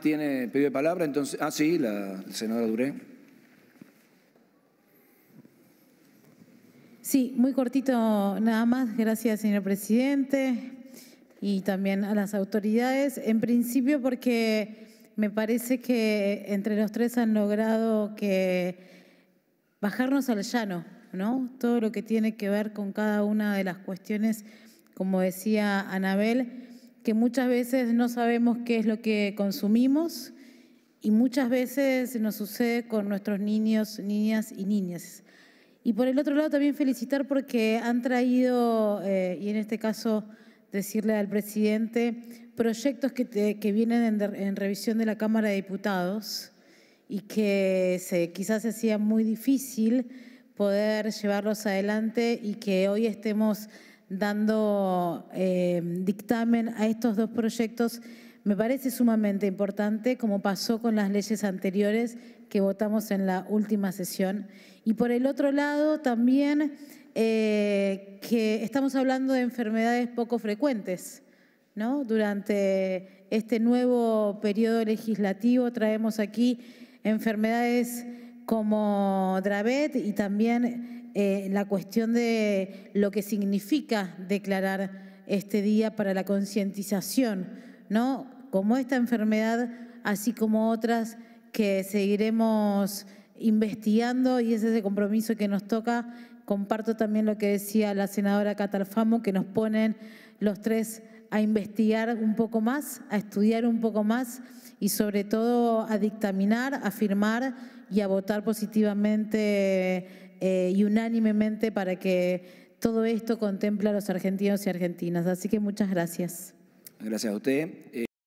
tiene pedido de palabra? Entonces, ah, sí, la senadora Duré. Sí, muy cortito nada más. Gracias, señor presidente, y también a las autoridades. En principio, porque me parece que entre los tres han logrado que bajarnos al llano, ¿no? Todo lo que tiene que ver con cada una de las cuestiones, como decía Anabel que muchas veces no sabemos qué es lo que consumimos y muchas veces nos sucede con nuestros niños, niñas y niñas. Y por el otro lado también felicitar porque han traído, eh, y en este caso decirle al presidente, proyectos que, que vienen en, revisión de la Cámara de Diputados y que se, quizás hacía muy difícil poder llevarlos adelante y que hoy estemos dando eh, dictamen a estos dos proyectos me parece sumamente importante, como pasó con las leyes anteriores que votamos en la última sesión. Y por el otro lado, también eh, que estamos hablando de enfermedades poco frecuentes. ¿no? Durante este nuevo periodo legislativo traemos aquí enfermedades como Dravet y también eh, la cuestión de lo que significa declarar este día para la concientización, ¿no? Como esta enfermedad, así como otras que seguiremos investigando y ese es el compromiso que nos toca. Comparto también lo que decía la senadora Catalfamo, que nos ponen los tres a investigar un poco más, a estudiar un poco más y sobre todo a dictaminar, a firmar y a votar positivamente eh, y unánimemente para que todo esto contempla a los argentinos y argentinas. Así que muchas gracias. Gracias a usted. Eh,